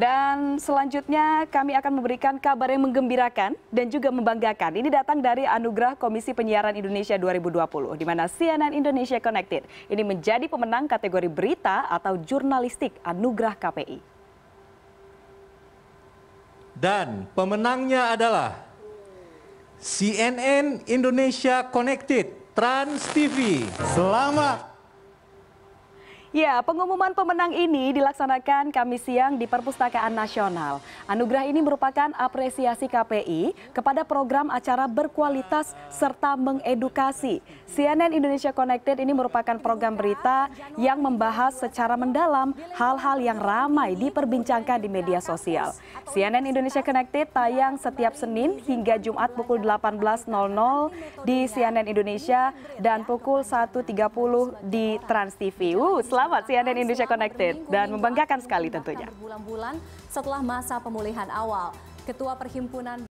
Dan selanjutnya kami akan memberikan kabar yang menggembirakan dan juga membanggakan. Ini datang dari Anugerah Komisi Penyiaran Indonesia 2020, di mana CNN Indonesia Connected ini menjadi pemenang kategori berita atau jurnalistik Anugerah KPI. Dan pemenangnya adalah CNN Indonesia Connected Trans TV. Selamat Ya, pengumuman pemenang ini dilaksanakan Kamis siang di Perpustakaan Nasional. Anugerah ini merupakan apresiasi KPI kepada program acara berkualitas serta mengedukasi. CNN Indonesia Connected ini merupakan program berita yang membahas secara mendalam hal-hal yang ramai diperbincangkan di media sosial. CNN Indonesia Connected tayang setiap Senin hingga Jumat pukul 18.00 di CNN Indonesia dan pukul 1.30 di Trans TV. Uh, Selamat CNN Indonesia Connected dan membanggakan sekali tentunya. bulan bulan setelah masa pemulihan awal, Ketua Perhimpunan